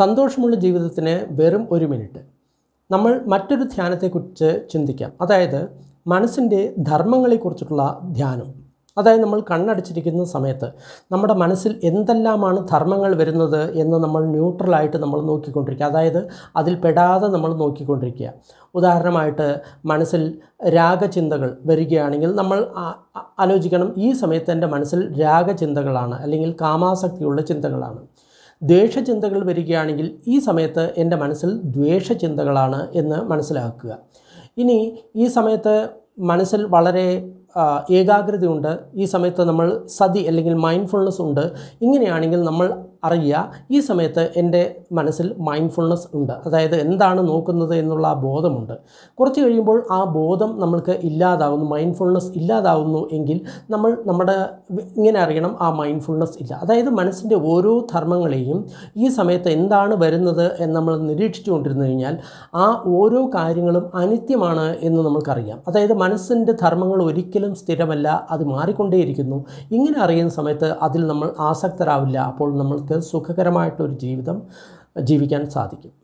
സന്തോഷമുള്ള ജീവിതത്തിന് വെറും ഒരു മിനിറ്റ് നമ്മൾ മറ്റൊരു ധ്യാനത്തെക്കുറിച്ച് ചിന്തിക്കാം അതായത് മനസ്സിൻ്റെ ധർമ്മങ്ങളെക്കുറിച്ചിട്ടുള്ള ധ്യാനം അതായത് നമ്മൾ കണ്ണടച്ചിരിക്കുന്ന സമയത്ത് നമ്മുടെ മനസ്സിൽ എന്തെല്ലാമാണ് ധർമ്മങ്ങൾ വരുന്നത് എന്ന് നമ്മൾ ന്യൂട്രലായിട്ട് നമ്മൾ നോക്കിക്കൊണ്ടിരിക്കുക അതായത് അതിൽ പെടാതെ നമ്മൾ നോക്കിക്കൊണ്ടിരിക്കുക ഉദാഹരണമായിട്ട് മനസ്സിൽ രാഗചിന്തകൾ വരികയാണെങ്കിൽ നമ്മൾ ആലോചിക്കണം ഈ സമയത്ത് എൻ്റെ മനസ്സിൽ രാഗചിന്തകളാണ് അല്ലെങ്കിൽ കാമാസക്തിയുള്ള ചിന്തകളാണ് ദ്വേഷചിന്തകൾ വരികയാണെങ്കിൽ ഈ സമയത്ത് എൻ്റെ മനസ്സിൽ ദ്വേഷചിന്തകളാണ് എന്ന് മനസ്സിലാക്കുക ഇനി ഈ സമയത്ത് മനസ്സിൽ വളരെ ഏകാഗ്രതയുണ്ട് ഈ സമയത്ത് നമ്മൾ സതി അല്ലെങ്കിൽ മൈൻഡ്ഫുൾനെസ് ഉണ്ട് ഇങ്ങനെയാണെങ്കിൽ നമ്മൾ അറിയുക ഈ സമയത്ത് എൻ്റെ മനസ്സിൽ മൈൻഡ്ഫുൾനെസ് ഉണ്ട് അതായത് എന്താണ് നോക്കുന്നത് എന്നുള്ള ആ ബോധമുണ്ട് കുറച്ച് കഴിയുമ്പോൾ ആ ബോധം നമ്മൾക്ക് ഇല്ലാതാവുന്നു മൈൻഡ്ഫുൾനെസ് ഇല്ലാതാവുന്നു എങ്കിൽ നമ്മൾ നമ്മുടെ ഇങ്ങനെ അറിയണം ആ മൈൻഡ്ഫുൾനെസ് ഇല്ല അതായത് മനസ്സിൻ്റെ ഓരോ ധർമ്മങ്ങളെയും ഈ സമയത്ത് എന്താണ് വരുന്നത് എന്ന് നമ്മൾ നിരീക്ഷിച്ചുകൊണ്ടിരുന്നു കഴിഞ്ഞാൽ ആ ഓരോ കാര്യങ്ങളും അനിത്യമാണ് എന്ന് നമുക്കറിയാം അതായത് മനസ്സിൻ്റെ ധർമ്മങ്ങൾ ഒരിക്കലും സ്ഥിരമല്ല അത് മാറിക്കൊണ്ടേയിരിക്കുന്നു ഇങ്ങനെ അറിയുന്ന സമയത്ത് അതിൽ നമ്മൾ ആസക്തരാവില്ല അപ്പോൾ നമ്മൾക്ക് നമുക്ക് സുഖകരമായിട്ടൊരു ജീവിതം ജീവിക്കാൻ സാധിക്കും